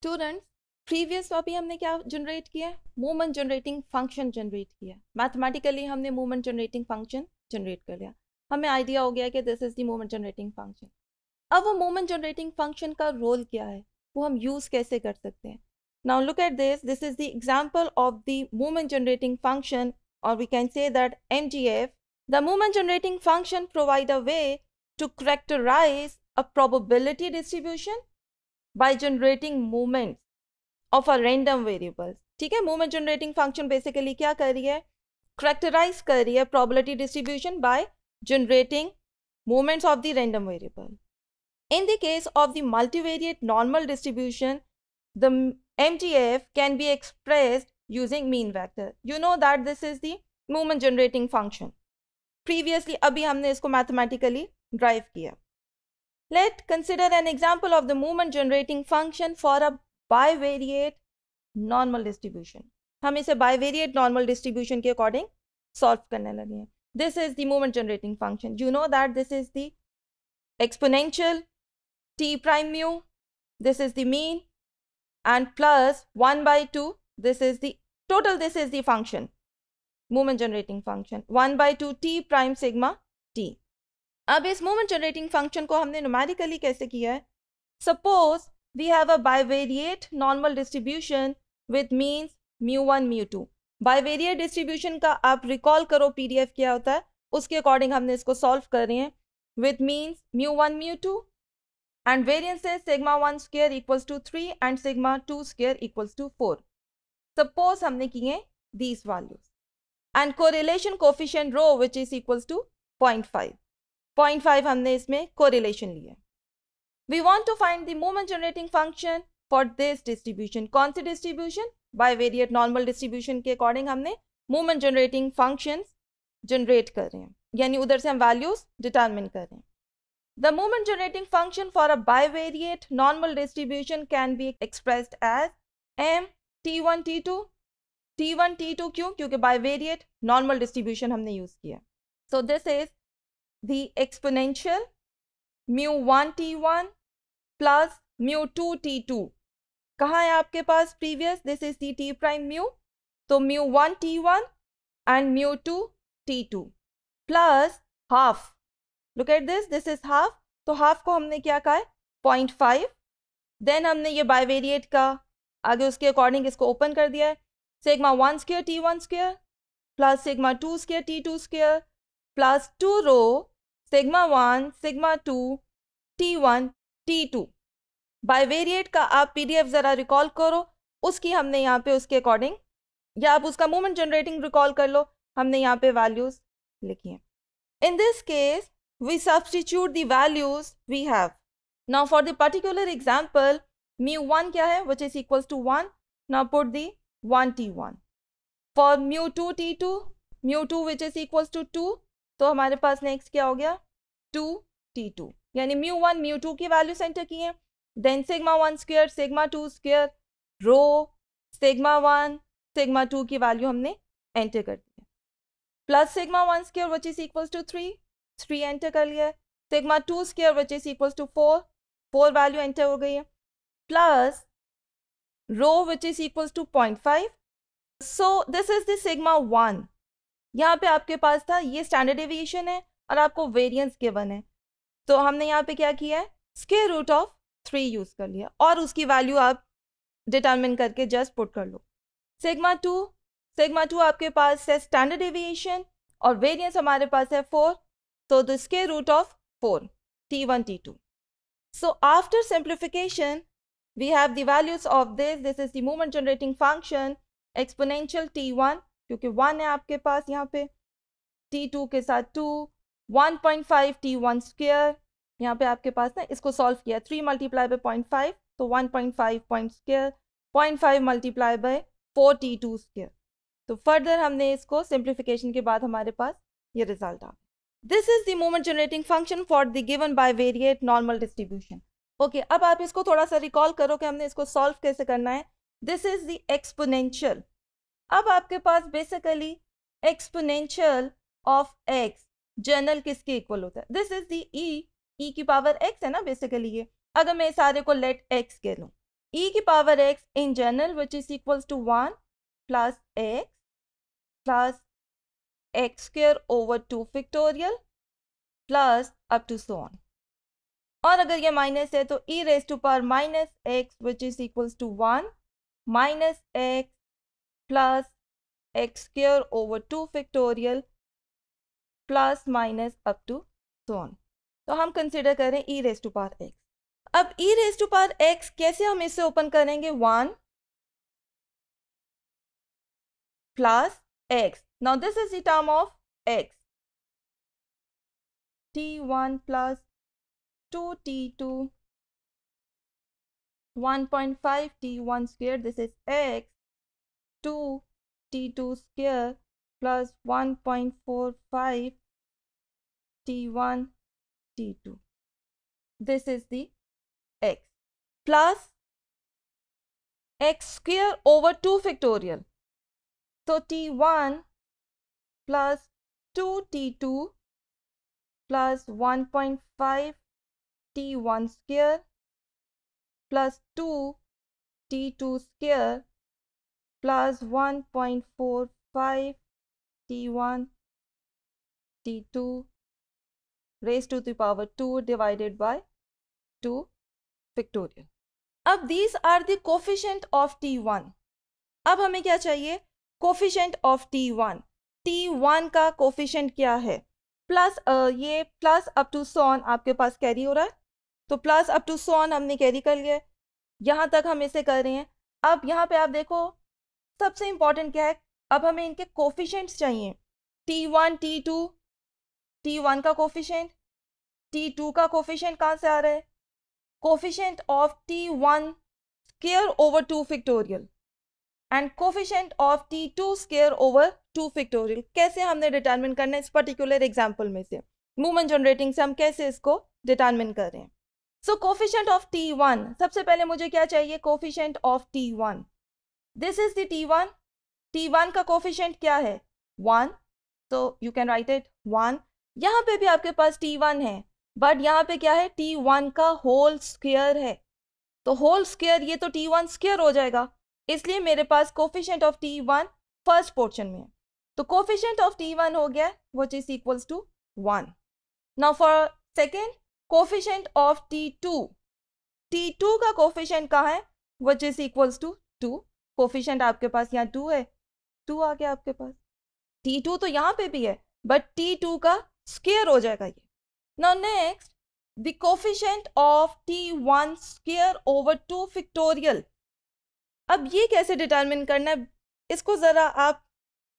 Students previous अभी हमने क्या जनरेट किया मूवमेंट जनरेटिंग फंक्शन जनरेट किया मैथमेटिकली हमने मूवमेंट जनरेटिंग फंक्शन जनरेट कर लिया हमें आइडिया हो गया कि this is the movement generating function अब वो मूवमेंट जनरेटिंग फंक्शन का रोल क्या है वो हम यूज़ कैसे कर सकते हैं now look at this this is the example of the movement generating function और we can say that M G F the movement generating function provide a way to characterize a probability distribution by generating movements of a random variables ठीक है movement generating function basically क्या कर रही है characterized कर रही है probability distribution by generating movements of the random variable. In the case of the multivariate normal distribution, the MGF can be expressed using mean vector. You know that this is the movement generating function. Previously, अभी हमने इसको mathematically drive किया Let's consider an example of the movement generating function for a bivariate normal distribution. हम इसे bivariate normal distribution के according solve करने लगे हैं the is the moment generating function you know that this is the exponential T prime mu this is and plus 1 by 2 this is the total this is the function moment generating function 1 by 2 t prime sigma t अब इस moment generating function को हमने numerically कैसे किया है suppose we have a bivariate normal distribution with means mu one mu two bivariate distribution का आप recall करो पीडीएफ क्या होता है उसके अकॉर्डिंग हमने इसको सॉल्व कर रहे हैं with means mu one mu two and variance है sigma one square equals to three and sigma two square equals to four suppose हमने किए these values and correlation coefficient rho which is equals to point five point five हमने इसमें correlation लिया we want to find the moment generating function for this distribution कौन से distribution variate normal distribution के अकॉर्डिंग हमने मोमेंट जनरेटिंग फंक्शन जनरेट कर रहे हैं यानी उधर से हम वैल्यूज डिटर्मिन कर रहे हैं the moment generating function for a variate normal distribution can be expressed as M T one T two T one T two क्यों क्योंकि वेरिएट नॉर्मल डिस्ट्रीब्यूशन हमने यूज किया so this is the exponential mu 1 t1 plus mu two T two कहाँ है आपके पास previous this is the T prime mu तो mu one T one and mu two T two plus half look at this this is half तो half को हमने क्या कहा है पॉइंट फाइव देन हमने ये बाइवेरिएट का आगे उसके अकॉर्डिंग इसको ओपन कर दिया है sigma one square T one square plus sigma two square T two square plus two rho sigma one sigma two T one T two bivariate का आप पीडीएफ ज़रा रिकॉल करो उसकी हमने यहाँ पे उसके अकॉर्डिंग या आप उसका मोमेंट जनरेटिंग रिकॉल कर लो हमने यहाँ पे वैल्यूज़ लिखी हैं in this case we substitute the values we have. Now for the particular example, mu1 क्या है which is equals to 1. Now put the 1t1. For mu2t2, mu2 which is equals to 2, तो हमारे पास next क्या हो गया two T two यानी mu one mu two की value center की है then sigma one square sigma two square rho sigma one sigma two की वैल्यू हमने एंटर कर दी plus sigma one square which is equals to three three enter कर लिया है sigma two square which is equals to four four value enter हो गई है plus rho which is equals to point five so this is the sigma one यहाँ पे आपके पास था ये स्टैंडर्ड एविएशन है और आपको वेरियंस गिवन है तो हमने यहाँ पे क्या किया है square root of three use कर लिया और उसकी वैल्यू आप डिटर्मिन करके जस्ट पुट कर लो सिग्मा टू सिग्मा टू आपके पास है स्टैंडर्ड एविएशन और वेरियंस हमारे पास है फोर तो the square root of four T one T two so after simplification we have values of this this is the the generating function exponential T one क्योंकि one है आपके पास यहाँ पे टी टू के साथ two one point five T one square यहाँ पे आपके पास ना इसको सॉल्व किया three multiply by point five तो one point five point square point five multiply by four T two square तो फर्दर हमने इसको सिंप्लीफिकेशन के बाद हमारे पास ये रिजल्ट आ this is the moment generating function for the given bivariate normal distribution okay अब आप इसको थोड़ा सा रिकॉल करो कि हमने इसको सॉल्व कैसे करना है दिस इज द एक्सपोनेंशियल अब आपके पास basically exponential of X general किसके इक्वल होता है दिस इज दी ई ई की पावर एक्स है ना बेसिकली ये अगर मैं सारे को लेट एक्स कह लूँ ई e की power X in general which is equals to one plus X plus X square over two factorial plus up to so on और अगर ये माइनस है तो E raise to power minus X which is equals to one minus X plus x square over 2 factorial plus minus up to so on. तो हम consider करें e raise to power x. अब e raise to power x कैसे हम इसे open करेंगे one plus x. Now this is the term of x. t1 plus 2t2 1.5 t1 square this is x 2 t2 square plus 1.45 t1 t2 this is the x plus x square over 2 factorial so t1 plus 2t2 plus 1.5 t1 square plus 2 t2 square plus 1.45 t1 t2 raised to the power 2 divided by 2 factorial. अब these are the coefficient of t1. अब हमें क्या चाहिए coefficient of t1. t1 का coefficient क्या है plus ये plus up to सोन आपके पास कैरी हो रहा है तो प्लस अप टू सोन हमने कैरी कर लिया यहाँ तक हम इसे कर रहे हैं अब यहाँ पे आप देखो सबसे इम्पॉर्टेंट क्या है अब हमें इनके कोफिशेंट्स चाहिए T one T two T one का कोफिशेंट टी टू का कोफिशेंट कहाँ से आ रहा है coefficient of T one square over two factorial and coefficient of T two square over two factorial कैसे हमने डिटर्मिन करना है इस पर्टिकुलर एग्जाम्पल में से मूवमेंट जनरेटिंग से हम कैसे इसको डिटर्मिन कर रहे हैं so coefficient of T one सबसे पहले मुझे क्या चाहिए coefficient of T one this is the one T one का कोफिशेंट क्या है वन तो you can write it one यहाँ पे भी आपके पास टी वन है बट यहाँ पे क्या है टी वन का होल स्क्वेयर है तो होल स्क्वेयर ये तो टी वन स्क्वेयर हो जाएगा इसलिए मेरे पास coefficient of T one first portion में है तो कोफिशेंट ऑफ टी वन हो गया which is equals to one now for second coefficient of T two T two का कोफिशेंट कहाँ है which is equals to two coefficient आपके पास यहाँ टू है टू आ गया आपके पास टी टू तो यहाँ पे भी है बट टी टू का स्केयर हो जाएगा ये now next the coefficient of T one square over two factorial अब ये कैसे डिटर्मिन करना है इसको ज़रा आप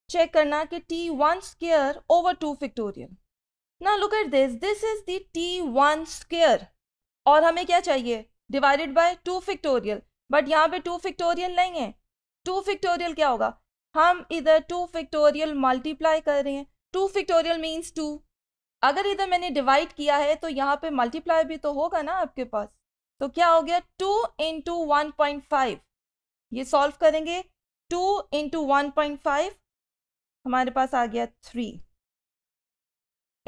चेक करना कि T one square over two factorial ना look at this this is the T one square और हमें क्या चाहिए divided by two factorial but यहाँ पे टू फिक्टोरियल नहीं है टू फिक्टोरियल क्या होगा हम इधर टू फिक्टोरियल मल्टीप्लाई कर रहे हैं टू फिक्टोरियल मीन्स टू अगर इधर मैंने डिवाइड किया है तो यहाँ पे मल्टीप्लाई भी तो होगा ना आपके पास तो क्या हो गया two into one point five ये सॉल्व करेंगे two into one point five हमारे पास आ गया three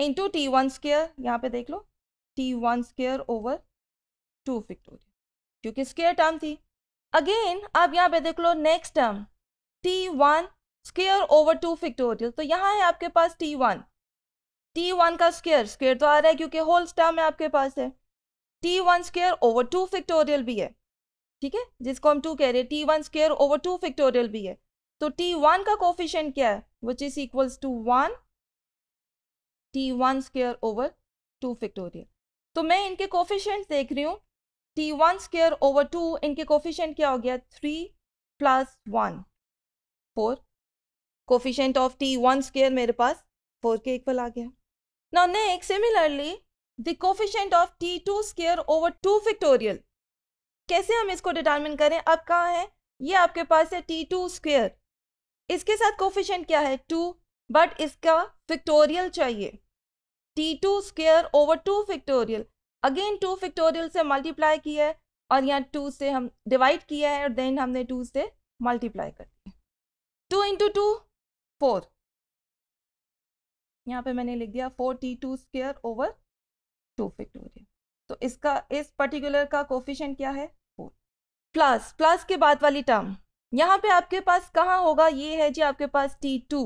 into T one square यहाँ पे देख लो T one square over two factorial क्योंकि स्केयर टर्म थी अगेन आप यहाँ पे देख लो next term T one square over two factorial तो यहाँ है आपके पास टी वन टी वन का स्केयर स्केयर तो आ रहा है क्योंकि होल स्टर्म है आपके पास है T one square over two factorial भी है ठीक है जिसको हम टू कह रहे हैं T one square over two factorial भी है तो टी वन का कोफिशेंट क्या है which is equals to one T one square over two factorial तो मैं इनके कोफिशेंट देख रही हूँ T one square over two इनके कोफिशेंट क्या हो गया three plus one four coefficient of T one square मेरे पास फोर के इक्वल आ गया now next similarly the coefficient of T two square over two factorial कैसे हम इसको डिटर्मिन करें अब कहाँ है ये आपके पास है टी टू स्केयर इसके साथ कोफिशेंट क्या है टू बट इसका फिक्टोरियल चाहिए T two square over two factorial again two factorial से मल्टीप्लाई किया है और यहाँ टू से हम डिवाइड किया है और देन हमने टू से मल्टीप्लाई कर दिया टू इंटू टू फोर यहाँ पे मैंने लिख दिया four T two square over two factorial तो इसका इस पर्टिकुलर का कोफिशेंट क्या है फोर प्लस प्लस के बाद वाली टर्म यहाँ पे आपके पास कहाँ होगा ये है जी आपके पास टी टू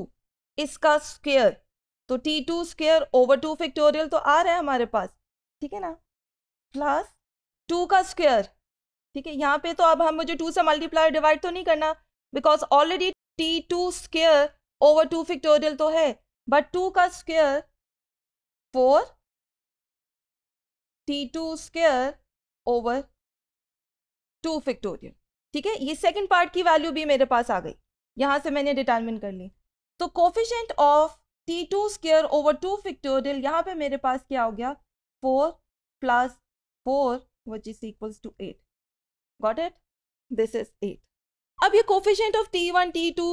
इसका स्केयर तो T two square over two factorial तो आ रहा है हमारे पास ठीक है ना प्लस टू का स्क्वेयर ठीक है यहाँ पे तो अब हम मुझे टू से मल्टीप्लाई डिवाइड तो नहीं करना because already T two square over two factorial तो है बट टू का square four T two square over two factorial ठीक है ये सेकेंड पार्ट की वैल्यू भी मेरे पास आ गई यहाँ से मैंने डिटर्मिन कर ली तो coefficient of T two square over two factorial यहाँ पे मेरे पास क्या हो गया four plus four which is equal to eight got it this is eight अब ये coefficient of T one T two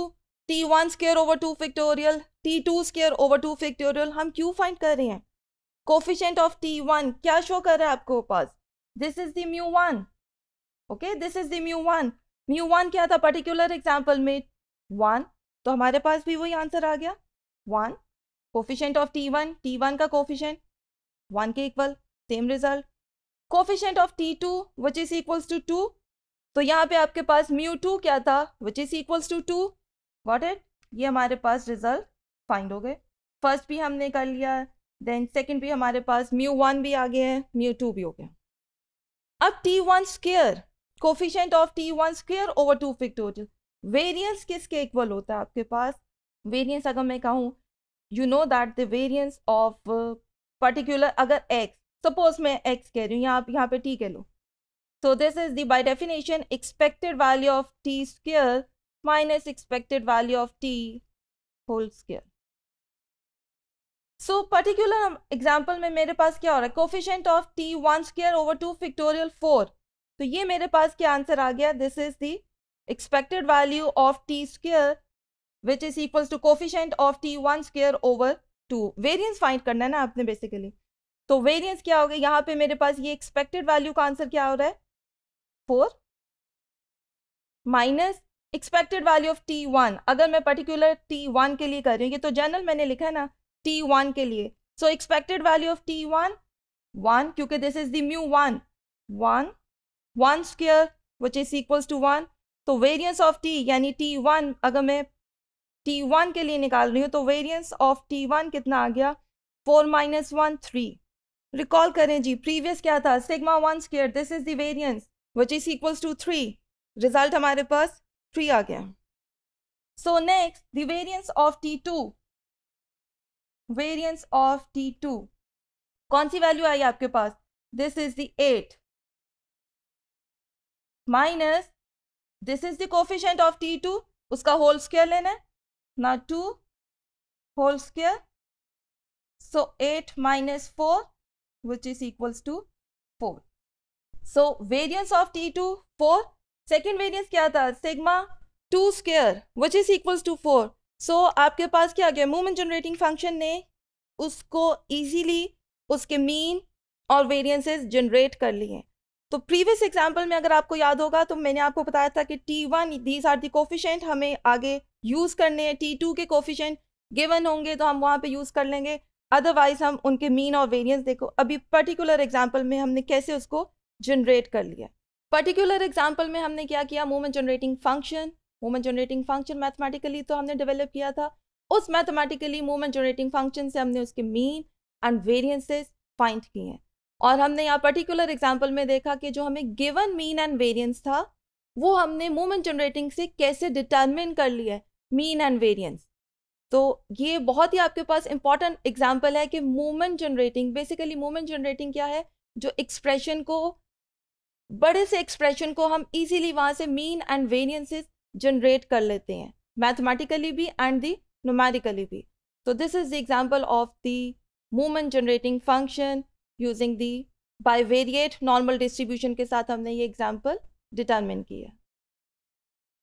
T one square over two factorial T two square over two factorial हम क्यों find कर रहे हैं coefficient of T one क्या show कर रहा है आपको पास this is the one okay this is the one mu one क्या था पर्टिकुलर एग्जाम्पल में वन तो हमारे पास भी वही आंसर आ गया one coefficient of T one T one का कोफिशेंट वन के equal same result coefficient of T two which is equals to two तो यहाँ पे आपके पास म्यू टू क्या था which is equals to two what it ये हमारे पास रिजल्ट फाइंड हो गए फर्स्ट भी हमने कर लिया देन सेकेंड भी हमारे पास म्यू वन भी आ गया है म्यू टू भी हो गया अब T one square coefficient of T one square over two factorial variance किसके इक्वल होता है आपके पास वेरियंस अगर मैं कहूँ you know that the variance of particular अगर एक्स सपोज मैं एक्स कह रही हूँ यहाँ यहाँ पे टी कह लो so this is the by definition expected value of T square minus expected value of T whole square so particular example में मेरे पास क्या हो रहा है coefficient of T one square over two factorial four तो ये मेरे पास क्या आंसर आ गया this is the value of T square which is equals to coefficient of T one square over two variance find करना है ना आपने बेसिकली तो वेरियंस क्या हो गया यहाँ पे मेरे पास ये एक्सपेक्टेड वैल्यू का आंसर क्या हो रहा है four minus expected value of T one अगर मैं पर्टिकुलर टी वन के लिए कर रही हूँ ये तो जनरल मैंने लिखा है ना टी वन के लिए so expected value of T one one क्योंकि this is the mu one one one square which is equals to one तो वेरियंस ऑफ टी यानी टी वन अगर मैं टी वन के लिए निकाल रही हूँ तो वेरियंस ऑफ टी वन कितना आ गया four minus one three recall करें जी प्रीवियस क्या था sigma one square this is variance which is equals to three result हमारे पास थ्री आ गया so next the variance of T two variance of T two कौन सी वैल्यू आई आपके पास this is the eight minus this is the coefficient of T two उसका होल स्केयर लेना है ना two whole square so eight minus four which is equals to 4. So variance of T2 4. Second variance क्या था sigma 2 square which is equals to 4. So आपके पास क्या आ गया moment generating function ने उसको easily उसके mean और वेरिएंसेस जनरेट कर लिए तो प्रीवियस एग्जांपल में अगर आपको याद होगा तो मैंने आपको बताया था कि T1 one these are the coefficient हमें आगे यूज़ करने हैं T2 के कोफिशेंट गिवन होंगे तो हम वहाँ पे यूज़ कर लेंगे अदरवाइज हम उनके मीन और वेरियंस देखो अभी पर्टिकुलर एग्जाम्पल में हमने कैसे उसको जनरेट कर लिया पर्टिकुलर एग्जाम्पल में हमने क्या किया moment generating function moment generating function mathematically तो हमने डेवलप किया था उस मैथमेटिकली मोमेंट जनरेटिंग फंक्शन से हमने उसके मीन एंड वेरियंसेस फाइंड किए हैं और हमने यहाँ पर्टिकुलर एग्जाम्पल में देखा कि जो हमें गिवन मीन एंड वेरियंस था वो हमने मोमेंट जनरेटिंग से कैसे डिटर्मिन कर लिया है मीन एंड वेरियंस तो ये बहुत ही आपके पास इंपॉर्टेंट एग्जाम्पल है कि moment generating basically moment generating क्या है जो एक्सप्रेशन को बड़े से एक्सप्रेशन को हम इजीली वहाँ से मीन एंड वेरियंसेस जनरेट कर लेते हैं मैथमेटिकली भी एंड दी नोमेरिकली भी तो this is the example of the moment generating function using the bivariate normal distribution के साथ हमने ये एग्जाम्पल डिटर्मिन की है